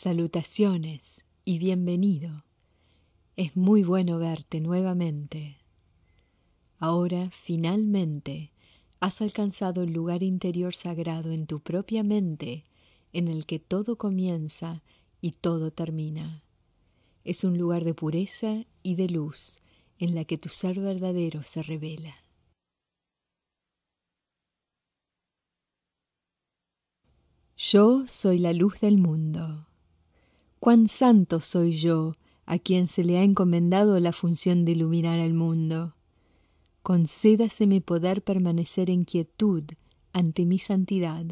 Salutaciones y bienvenido. Es muy bueno verte nuevamente. Ahora, finalmente, has alcanzado el lugar interior sagrado en tu propia mente en el que todo comienza y todo termina. Es un lugar de pureza y de luz en la que tu ser verdadero se revela. Yo soy la luz del mundo cuán santo soy yo a quien se le ha encomendado la función de iluminar al mundo. Concédaseme poder permanecer en quietud ante mi santidad,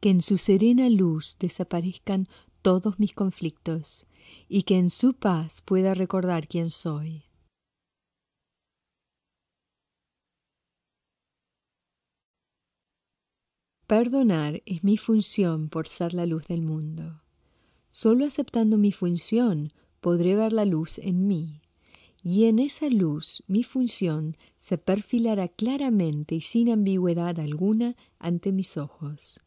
que en su serena luz desaparezcan todos mis conflictos y que en su paz pueda recordar quién soy. Perdonar es mi función por ser la luz del mundo. Solo aceptando mi función podré ver la luz en mí. Y en esa luz mi función se perfilará claramente y sin ambigüedad alguna ante mis ojos.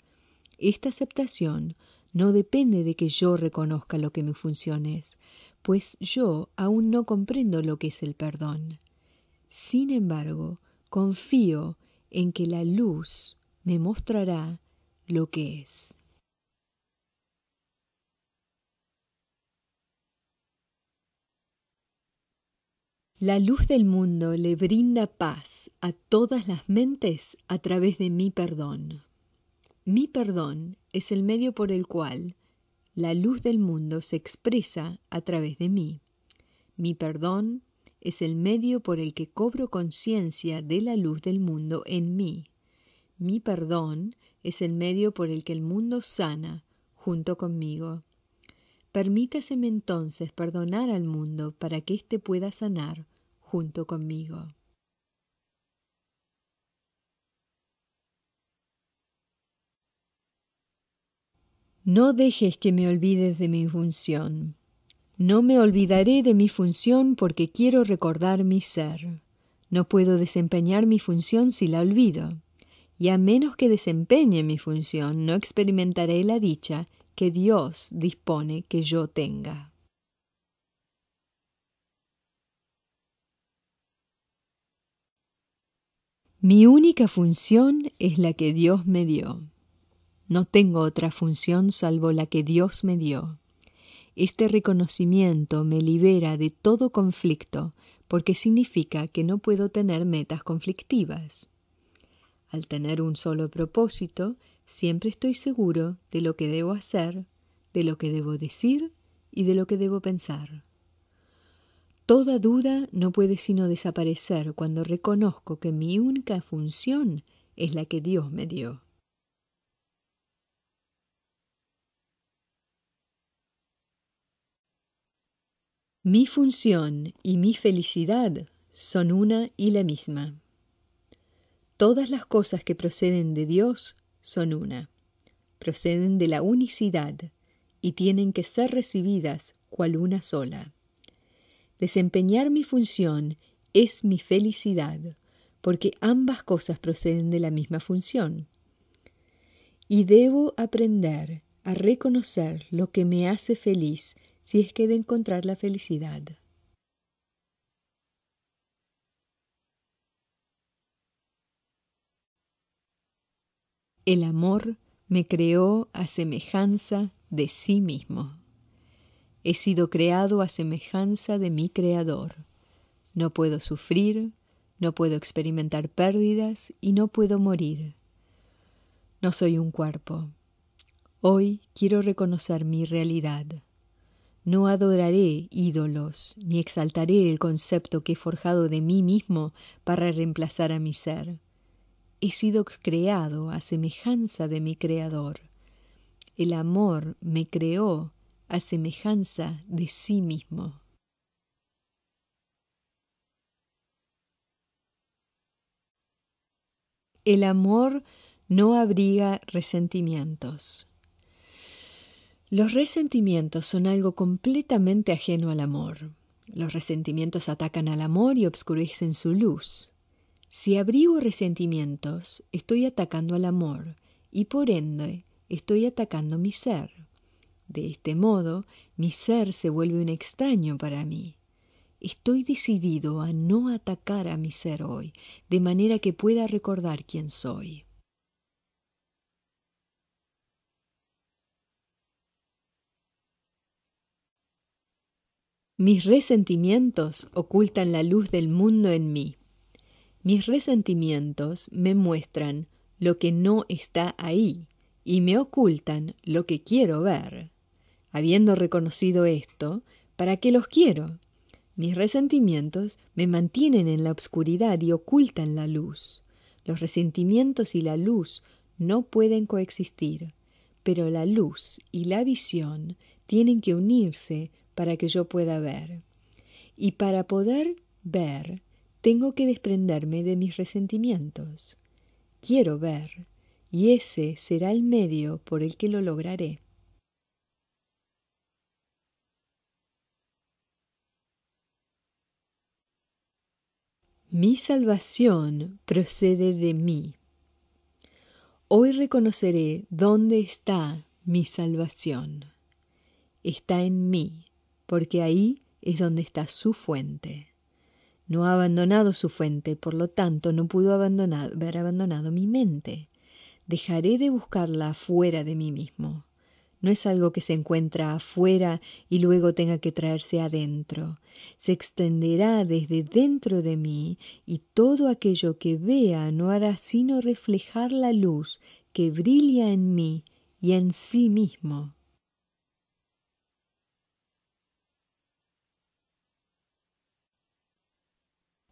Esta aceptación no depende de que yo reconozca lo que mi función es, pues yo aún no comprendo lo que es el perdón. Sin embargo, confío en que la luz me mostrará lo que es. La luz del mundo le brinda paz a todas las mentes a través de mi perdón. Mi perdón es el medio por el cual la luz del mundo se expresa a través de mí. Mi perdón es el medio por el que cobro conciencia de la luz del mundo en mí. Mi perdón es el medio por el que el mundo sana junto conmigo. Permítaseme entonces perdonar al mundo para que éste pueda sanar junto conmigo. No dejes que me olvides de mi función. No me olvidaré de mi función porque quiero recordar mi ser. No puedo desempeñar mi función si la olvido. Y a menos que desempeñe mi función, no experimentaré la dicha que Dios dispone que yo tenga. Mi única función es la que Dios me dio. No tengo otra función salvo la que Dios me dio. Este reconocimiento me libera de todo conflicto porque significa que no puedo tener metas conflictivas. Al tener un solo propósito, Siempre estoy seguro de lo que debo hacer, de lo que debo decir y de lo que debo pensar. Toda duda no puede sino desaparecer cuando reconozco que mi única función es la que Dios me dio. Mi función y mi felicidad son una y la misma. Todas las cosas que proceden de Dios son una, proceden de la unicidad y tienen que ser recibidas cual una sola. Desempeñar mi función es mi felicidad, porque ambas cosas proceden de la misma función. Y debo aprender a reconocer lo que me hace feliz si es que de encontrar la felicidad. El amor me creó a semejanza de sí mismo. He sido creado a semejanza de mi Creador. No puedo sufrir, no puedo experimentar pérdidas y no puedo morir. No soy un cuerpo. Hoy quiero reconocer mi realidad. No adoraré ídolos, ni exaltaré el concepto que he forjado de mí mismo para reemplazar a mi ser he sido creado a semejanza de mi Creador. El amor me creó a semejanza de sí mismo. El amor no abriga resentimientos. Los resentimientos son algo completamente ajeno al amor. Los resentimientos atacan al amor y obscurecen su luz. Si abrigo resentimientos, estoy atacando al amor y por ende estoy atacando mi ser. De este modo, mi ser se vuelve un extraño para mí. Estoy decidido a no atacar a mi ser hoy, de manera que pueda recordar quién soy. Mis resentimientos ocultan la luz del mundo en mí. Mis resentimientos me muestran lo que no está ahí y me ocultan lo que quiero ver. Habiendo reconocido esto, ¿para qué los quiero? Mis resentimientos me mantienen en la oscuridad y ocultan la luz. Los resentimientos y la luz no pueden coexistir, pero la luz y la visión tienen que unirse para que yo pueda ver. Y para poder ver, tengo que desprenderme de mis resentimientos. Quiero ver, y ese será el medio por el que lo lograré. Mi salvación procede de mí. Hoy reconoceré dónde está mi salvación. Está en mí, porque ahí es donde está su fuente. No ha abandonado su fuente, por lo tanto no pudo haber abandonado mi mente. Dejaré de buscarla fuera de mí mismo. No es algo que se encuentra afuera y luego tenga que traerse adentro. Se extenderá desde dentro de mí y todo aquello que vea no hará sino reflejar la luz que brilla en mí y en sí mismo.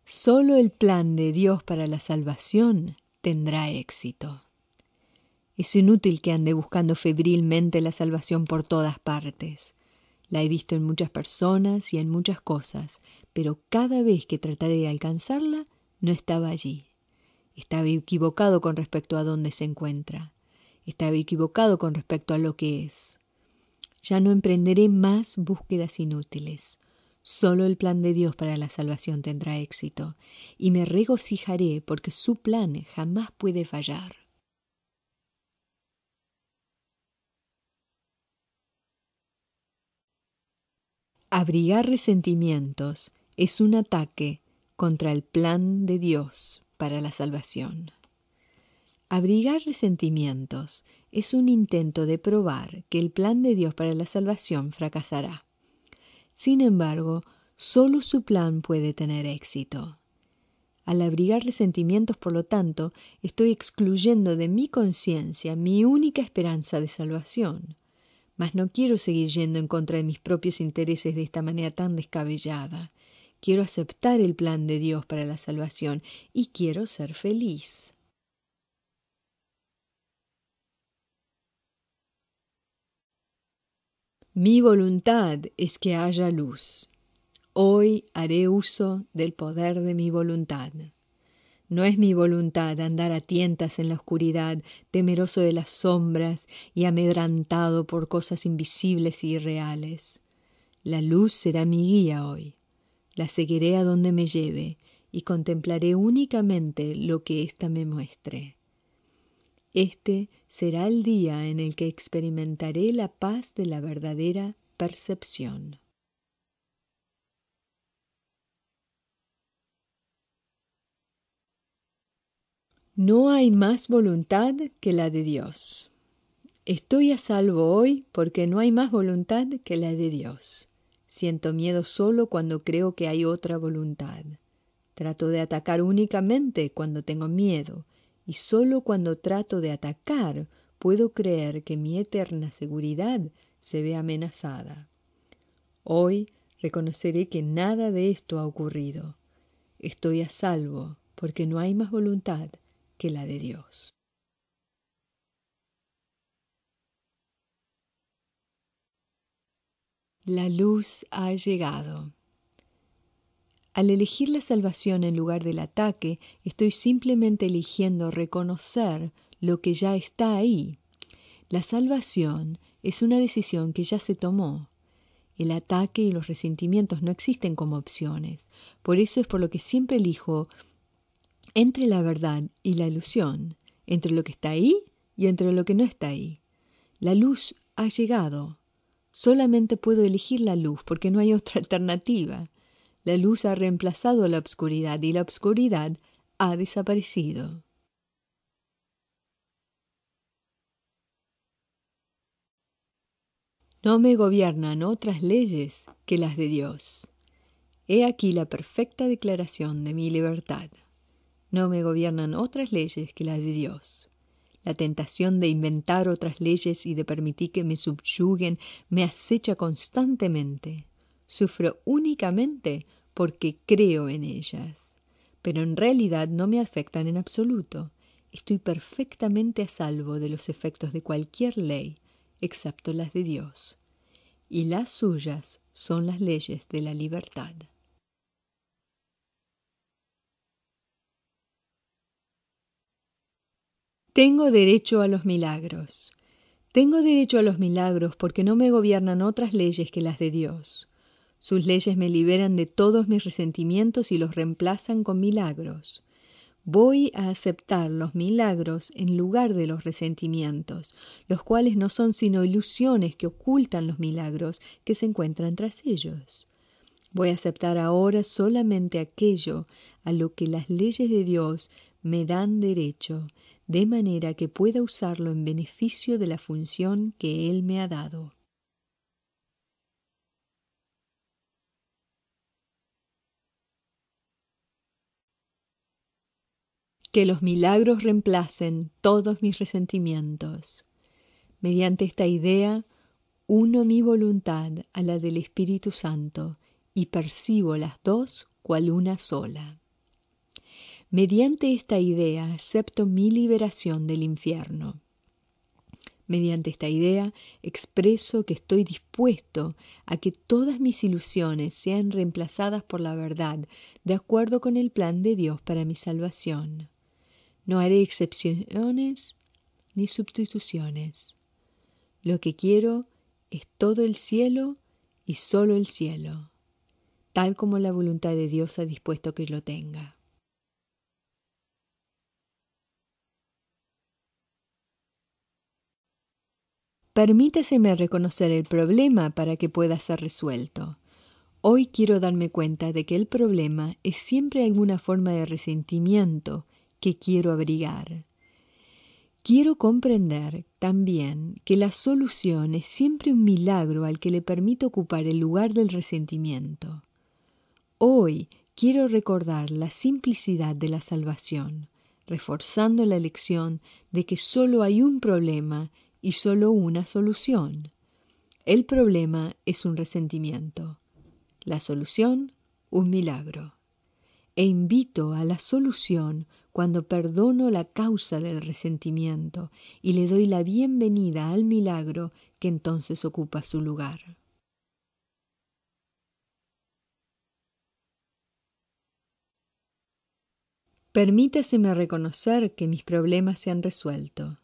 Solo el plan de Dios para la salvación tendrá éxito. Es inútil que ande buscando febrilmente la salvación por todas partes. La he visto en muchas personas y en muchas cosas, pero cada vez que trataré de alcanzarla, no estaba allí. Estaba equivocado con respecto a dónde se encuentra. Estaba equivocado con respecto a lo que es. Ya no emprenderé más búsquedas inútiles. Solo el plan de Dios para la salvación tendrá éxito, y me regocijaré porque su plan jamás puede fallar. Abrigar resentimientos es un ataque contra el plan de Dios para la salvación. Abrigar resentimientos es un intento de probar que el plan de Dios para la salvación fracasará. Sin embargo, solo su plan puede tener éxito. Al abrigarle sentimientos, por lo tanto, estoy excluyendo de mi conciencia mi única esperanza de salvación. Mas no quiero seguir yendo en contra de mis propios intereses de esta manera tan descabellada. Quiero aceptar el plan de Dios para la salvación y quiero ser feliz. Mi voluntad es que haya luz. Hoy haré uso del poder de mi voluntad. No es mi voluntad andar a tientas en la oscuridad, temeroso de las sombras y amedrantado por cosas invisibles y irreales. La luz será mi guía hoy. La seguiré a donde me lleve y contemplaré únicamente lo que ésta me muestre. Este será el día en el que experimentaré la paz de la verdadera percepción. No hay más voluntad que la de Dios. Estoy a salvo hoy porque no hay más voluntad que la de Dios. Siento miedo solo cuando creo que hay otra voluntad. Trato de atacar únicamente cuando tengo miedo y sólo cuando trato de atacar puedo creer que mi eterna seguridad se ve amenazada. Hoy reconoceré que nada de esto ha ocurrido. Estoy a salvo porque no hay más voluntad que la de Dios. La luz ha llegado. Al elegir la salvación en lugar del ataque, estoy simplemente eligiendo reconocer lo que ya está ahí. La salvación es una decisión que ya se tomó. El ataque y los resentimientos no existen como opciones. Por eso es por lo que siempre elijo entre la verdad y la ilusión, entre lo que está ahí y entre lo que no está ahí. La luz ha llegado. Solamente puedo elegir la luz porque no hay otra alternativa. La luz ha reemplazado la obscuridad y la obscuridad ha desaparecido. No me gobiernan otras leyes que las de Dios. He aquí la perfecta declaración de mi libertad. No me gobiernan otras leyes que las de Dios. La tentación de inventar otras leyes y de permitir que me subyuguen me acecha constantemente. Sufro únicamente porque creo en ellas, pero en realidad no me afectan en absoluto. Estoy perfectamente a salvo de los efectos de cualquier ley, excepto las de Dios. Y las suyas son las leyes de la libertad. Tengo derecho a los milagros. Tengo derecho a los milagros porque no me gobiernan otras leyes que las de Dios. Sus leyes me liberan de todos mis resentimientos y los reemplazan con milagros. Voy a aceptar los milagros en lugar de los resentimientos, los cuales no son sino ilusiones que ocultan los milagros que se encuentran tras ellos. Voy a aceptar ahora solamente aquello a lo que las leyes de Dios me dan derecho, de manera que pueda usarlo en beneficio de la función que Él me ha dado. que los milagros reemplacen todos mis resentimientos. Mediante esta idea, uno mi voluntad a la del Espíritu Santo y percibo las dos cual una sola. Mediante esta idea acepto mi liberación del infierno. Mediante esta idea expreso que estoy dispuesto a que todas mis ilusiones sean reemplazadas por la verdad, de acuerdo con el plan de Dios para mi salvación. No haré excepciones ni sustituciones. Lo que quiero es todo el cielo y solo el cielo, tal como la voluntad de Dios ha dispuesto que lo tenga. Permítaseme reconocer el problema para que pueda ser resuelto. Hoy quiero darme cuenta de que el problema es siempre alguna forma de resentimiento que quiero abrigar. Quiero comprender también que la solución es siempre un milagro al que le permite ocupar el lugar del resentimiento. Hoy quiero recordar la simplicidad de la salvación, reforzando la lección de que solo hay un problema y solo una solución. El problema es un resentimiento, la solución un milagro e invito a la solución cuando perdono la causa del resentimiento y le doy la bienvenida al milagro que entonces ocupa su lugar. Permítaseme reconocer que mis problemas se han resuelto.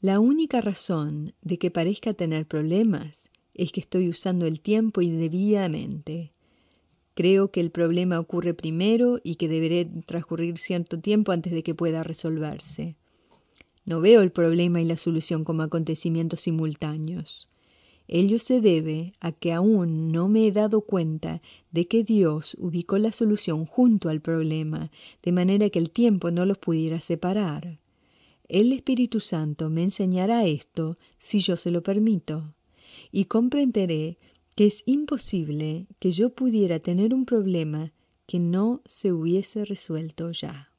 La única razón de que parezca tener problemas es que estoy usando el tiempo indebidamente Creo que el problema ocurre primero y que deberé transcurrir cierto tiempo antes de que pueda resolverse. No veo el problema y la solución como acontecimientos simultáneos. Ello se debe a que aún no me he dado cuenta de que Dios ubicó la solución junto al problema, de manera que el tiempo no los pudiera separar. El Espíritu Santo me enseñará esto si yo se lo permito, y comprenderé que es imposible que yo pudiera tener un problema que no se hubiese resuelto ya.